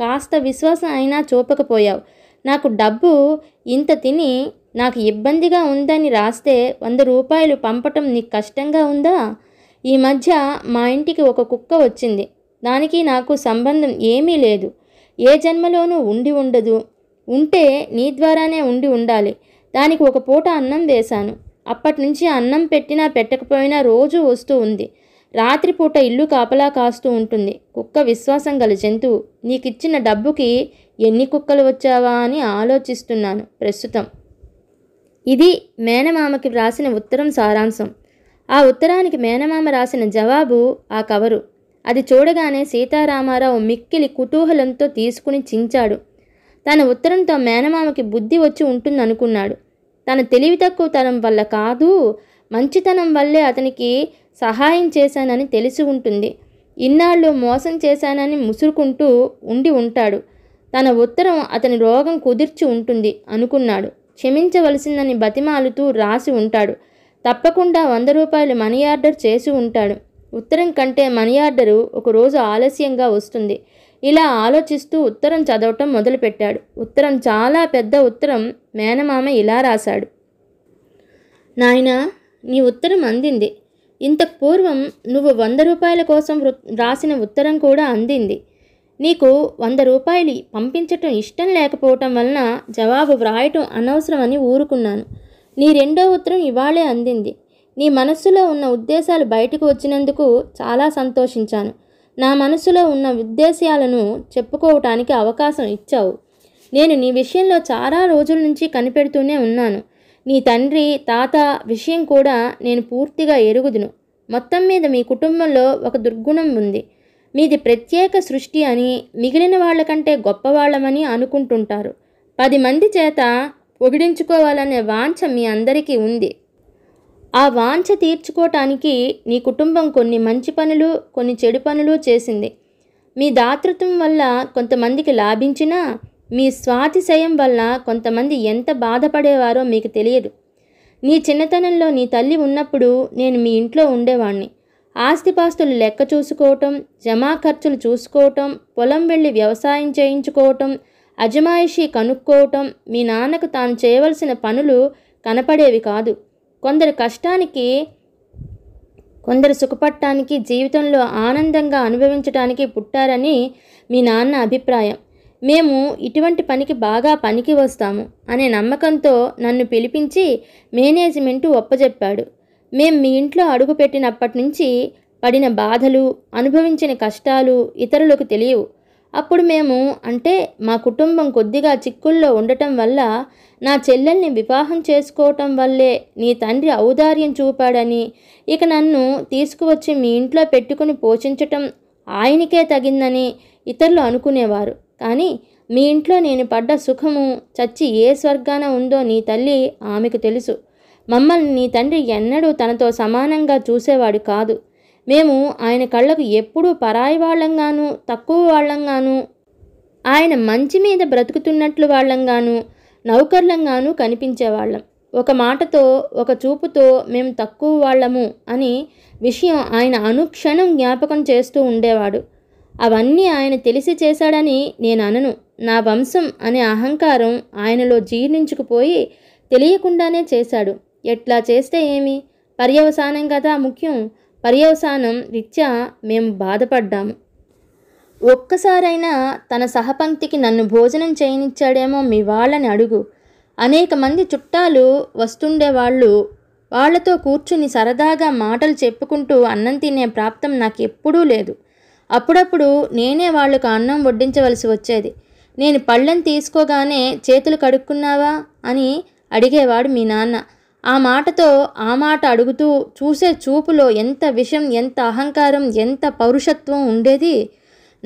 కాస్త విశ్వాసం అయినా చూపకపోయావు నాకు డబ్బు ఇంత తిని నాకు ఇబ్బందిగా ఉందని రాస్తే వంద రూపాయలు పంపటం నీకు కష్టంగా ఉందా ఈ మధ్య మా ఇంటికి ఒక కుక్క వచ్చింది దానికి నాకు సంబంధం ఏమీ లేదు ఏ జన్మలోనూ ఉండి ఉండదు ఉంటే నీ ద్వారానే ఉండి ఉండాలి దానికి ఒక పూట అన్నం వేశాను అప్పటి నుంచి అన్నం పెట్టినా పెట్టకపోయినా రోజు వస్తూ ఉంది రాత్రిపూట ఇల్లు కాపలా కాస్తూ ఉంటుంది కుక్క విశ్వాసం గల జంతువు నీకిచ్చిన డబ్బుకి ఎన్ని కుక్కలు వచ్చావా అని ఆలోచిస్తున్నాను ప్రస్తుతం ఇది మేనమామకి రాసిన ఉత్తరం సారాంశం ఆ ఉత్తరానికి మేనమామ రాసిన జవాబు ఆ కవరు అది చూడగానే సీతారామారావు మిక్కిలి కుతూహలంతో తీసుకుని చించాడు తన ఉత్తరంతో మేనమామకి బుద్ధి వచ్చి ఉంటుందనుకున్నాడు తన తెలివి తక్కువతనం వల్ల కాదు మంచితనం వల్లే అతనికి సహాయం చేశానని తెలిసి ఉంటుంది ఇన్నాళ్ళు మోసం చేశానని ముసురుకుంటూ ఉండి ఉంటాడు తన ఉత్తరం అతని రోగం కుదిర్చి ఉంటుంది అనుకున్నాడు క్షమించవలసిందని బతిమాలుతూ రాసి ఉంటాడు తప్పకుండా వంద రూపాయలు మనీ ఆర్డర్ చేసి ఉంటాడు ఉత్తరం కంటే మనీ ఆర్డరు ఒకరోజు ఆలస్యంగా వస్తుంది ఇలా ఆలోచిస్తూ ఉత్తరం చదవటం మొదలుపెట్టాడు ఉత్తరం చాలా పెద్ద ఉత్తరం మేనమామ ఇలా రాశాడు నాయనా నీ ఉత్తరం అందింది ఇంత పూర్వం నువ్వు వంద రూపాయల కోసం రాసిన ఉత్తరం కూడా అందింది నీకు వంద రూపాయలు పంపించటం ఇష్టం లేకపోవటం వలన జవాబు వ్రాయటం అనవసరమని ఊరుకున్నాను నీ రెండో ఉత్తరం ఇవాళే అందింది నీ మనస్సులో ఉన్న ఉద్దేశాలు బయటకు వచ్చినందుకు చాలా సంతోషించాను నా మనసులో ఉన్న ఉద్దేశాలను చెప్పుకోవటానికి అవకాశం ఇచ్చావు నేను నీ విషయంలో చాలా రోజుల నుంచి కనిపెడుతూనే ఉన్నాను నీ తండ్రి తాత విషయం కూడా నేను పూర్తిగా ఎరుగుదును మొత్తం మీద మీ కుటుంబంలో ఒక దుర్గుణం ఉంది మీది ప్రత్యేక సృష్టి అని మిగిలిన వాళ్ళకంటే గొప్పవాళ్ళమని అనుకుంటుంటారు పది మంది చేత పొగిడించుకోవాలనే వాంఛ మీ అందరికీ ఉంది ఆ వాంఛ తీర్చుకోవటానికి నీ కుటుంబం కొన్ని మంచి పనులు కొన్ని చెడు పనులు చేసింది మీ దాతృత్వం వల్ల కొంతమందికి లాభించినా మీ స్వాతిశయం వల్ల కొంతమంది ఎంత బాధపడేవారో మీకు తెలియదు నీ చిన్నతనంలో నీ తల్లి ఉన్నప్పుడు నేను మీ ఇంట్లో ఉండేవాణ్ణి ఆస్తిపాస్తులు లెక్క చూసుకోవటం జమా ఖర్చులు చూసుకోవటం పొలం వెళ్ళి వ్యవసాయం చేయించుకోవటం అజమాయిషీ కనుక్కోవటం మీ నాన్నకు తాను చేయవలసిన పనులు కనపడేవి కాదు కొందరు కష్టానికి కొందరు సుఖపట్టానికి జీవితంలో ఆనందంగా అనుభవించడానికి పుట్టారని మీ నాన్న అభిప్రాయం మేము ఇటువంటి పనికి బాగా పనికి వస్తాము అనే నమ్మకంతో నన్ను పిలిపించి మేనేజ్మెంట్ ఒప్పజెప్పాడు మేము మీ ఇంట్లో అడుగుపెట్టినప్పటి నుంచి పడిన బాధలు అనుభవించిన కష్టాలు ఇతరులకు తెలియవు అప్పుడు మేము అంటే మా కుటుంబం కొద్దిగా చిక్కుల్లో ఉండటం వల్ల నా చెల్లెల్ని వివాహం చేసుకోవటం వల్లే నీ తండ్రి ఔదార్యం చూపాడని ఇక నన్ను తీసుకువచ్చి మీ ఇంట్లో పెట్టుకుని పోషించటం ఆయనకే తగిందని ఇతరులు అనుకునేవారు కానీ మీ ఇంట్లో నేను పడ్డ సుఖము చచ్చి ఏ స్వర్గాన ఉందో నీ తల్లి ఆమెకు తెలుసు మమ్మల్ని నీ తండ్రి ఎన్నడూ తనతో సమానంగా చూసేవాడు కాదు మేము ఆయన కళ్ళకు ఎప్పుడూ పరాయి వాళ్ళంగాను తక్కువ వాళ్ళంగాను ఆయన మంచి మీద బ్రతుకుతున్నట్లు వాళ్ళంగాను నౌకర్లంగాను కనిపించేవాళ్ళం ఒక మాటతో ఒక చూపుతో మేము తక్కువ వాళ్ళము అని విషయం ఆయన అనుక్షణం జ్ఞాపకం చేస్తూ ఉండేవాడు అవన్నీ ఆయన తెలిసి చేశాడని నేను అనను నా వంశం అనే అహంకారం ఆయనలో జీర్ణించుకుపోయి తెలియకుండానే చేశాడు ఎట్లా చేస్తే ఏమి పర్యవసానం కదా ముఖ్యం పర్యవసానం రీత్యా మేము బాధపడ్డాము ఒక్కసారైనా తన సహపంక్తికి నన్ను భోజనం చేయనిచ్చాడేమో మీ వాళ్ళని అడుగు అనేక మంది చుట్టాలు వస్తుండేవాళ్ళు వాళ్లతో కూర్చుని సరదాగా మాటలు చెప్పుకుంటూ అన్నం తినే ప్రాప్తం నాకు ఎప్పుడూ లేదు అప్పుడప్పుడు నేనే వాళ్ళకు అన్నం వడ్డించవలసి వచ్చేది నేను పళ్ళెం తీసుకోగానే చేతులు కడుక్కున్నావా అని అడిగేవాడు మీ నాన్న ఆ మాటతో ఆ మాట అడుగుతూ చూసే చూపులో ఎంత విషం ఎంత అహంకారం ఎంత పౌరుషత్వం ఉండేది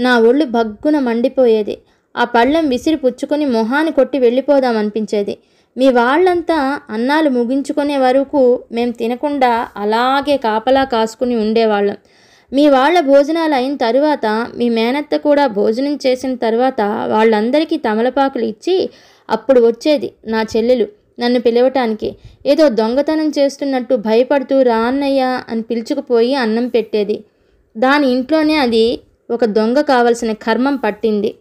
నా ఒళ్ళు భగ్గున మండిపోయేది ఆ పళ్ళెం విసిరి పుచ్చుకొని మొహాన్ని కొట్టి వెళ్ళిపోదాం అనిపించేది మీ వాళ్ళంతా అన్నాలు ముగించుకునే వరకు మేము తినకుండా అలాగే కాపలా కాసుకుని ఉండేవాళ్ళం మీ వాళ్ళ భోజనాలు అయిన తరువాత మీ మేనత్త కూడా భోజనం చేసిన తర్వాత వాళ్ళందరికీ తమలపాకులు ఇచ్చి అప్పుడు వచ్చేది నా చెల్లెలు నన్ను పిలవటానికి ఏదో దొంగతనం చేస్తున్నట్టు భయపడుతూ రాన్నయ్యా అని పిలుచుకుపోయి అన్నం పెట్టేది దాని ఇంట్లోనే అది ఒక దొంగ కావలసిన కర్మం పట్టింది